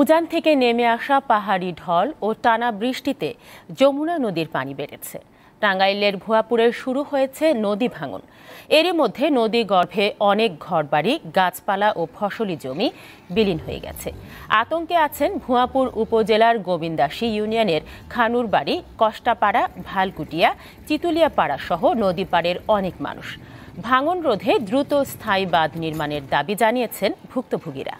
উজান থেকে নেমে আসা পাহাড়ি ঢল ও টানা বৃষ্টিতে যমুনা নদীর পানি বেড়েছে টাঙ্গাইলের ভুয়াপুরে শুরু হয়েছে নদী ভাঙন এরই মধ্যে নদী গর্ভে অনেক ঘরবাড়ি গাছপালা ও ফসলি জমি বিলীন হয়ে গেছে আতঙ্কে আছেন ভুয়াপুর উপজেলার গোবিন্দাসী ইউনিয়নের খানুর বাড়ি কষ্টাপাড়া ভালকুটিয়া চিতুলিয়াপাড়া সহ নদী পাড়ের অনেক মানুষ ভাঙন রোধে দ্রুত স্থায়ী বাঁধ নির্মাণের দাবি জানিয়েছেন ভুক্তভোগীরা